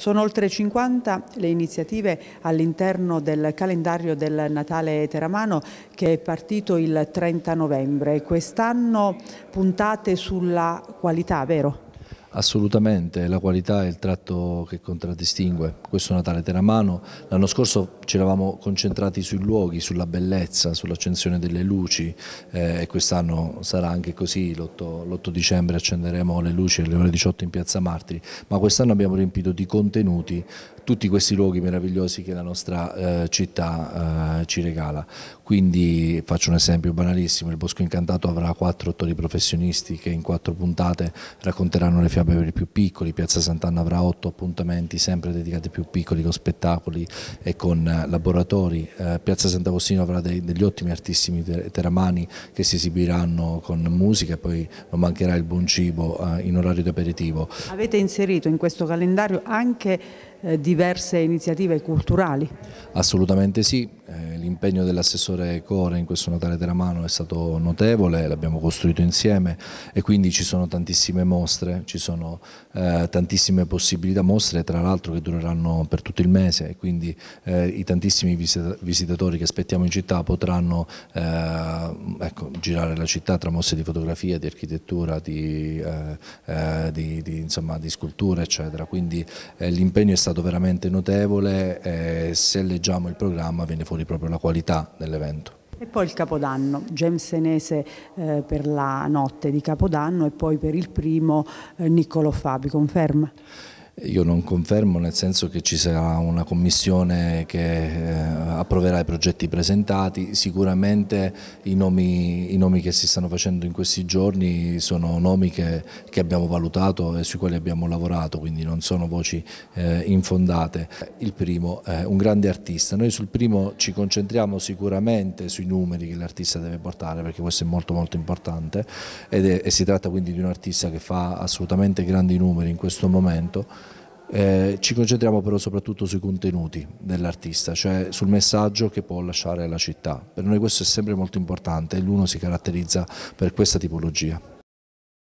Sono oltre 50 le iniziative all'interno del calendario del Natale Teramano che è partito il 30 novembre. Quest'anno puntate sulla qualità, vero? Assolutamente, la qualità è il tratto che contraddistingue questo Natale Teramano. L'anno scorso ci eravamo concentrati sui luoghi, sulla bellezza, sull'accensione delle luci eh, e quest'anno sarà anche così, l'8, dicembre accenderemo le luci alle ore 18 in Piazza Martiri, ma quest'anno abbiamo riempito di contenuti tutti questi luoghi meravigliosi che la nostra eh, città eh, ci regala. Quindi faccio un esempio banalissimo, il Bosco Incantato avrà quattro attori professionisti che in quattro puntate racconteranno le fiabe fiabe cioè, per i più piccoli, Piazza Sant'Anna avrà otto appuntamenti sempre dedicati ai più piccoli con spettacoli e con eh, laboratori, eh, Piazza Sant'Agostino avrà dei, degli ottimi artissimi teramani che si esibiranno con musica e poi non mancherà il buon cibo eh, in orario di aperitivo. Avete inserito in questo calendario anche eh, diverse iniziative culturali? Assolutamente sì, eh, l'impegno dell'assessore Core in questo Natale Teramano è stato notevole, l'abbiamo costruito insieme e quindi ci sono tantissime mostre, ci sono eh, tantissime possibilità mostre tra l'altro che dureranno per tutto il mese e quindi eh, i tantissimi visitatori che aspettiamo in città potranno eh, ecco, girare la città tra mostre di fotografia, di architettura, di, eh, eh, di, di, insomma, di sculture eccetera, quindi eh, l'impegno è stato veramente notevole se leggiamo il programma viene fuori proprio la qualità dell'evento. E poi il Capodanno, Gemsenese eh, per la notte di Capodanno e poi per il primo eh, Niccolo Fabi, conferma? Io non confermo nel senso che ci sarà una commissione che eh, approverà i progetti presentati, sicuramente i nomi, i nomi che si stanno facendo in questi giorni sono nomi che, che, abbiamo valutato e sui quali abbiamo lavorato, quindi non sono voci eh, infondate. Il primo è un grande artista, noi sul primo ci concentriamo sicuramente sui numeri che l'artista deve portare perché questo è molto molto importante è, e si tratta quindi di un artista che fa assolutamente grandi numeri in questo momento. Eh, ci concentriamo però soprattutto sui contenuti dell'artista, cioè sul messaggio che può lasciare alla città. Per noi questo è sempre molto importante e l'uno si caratterizza per questa tipologia.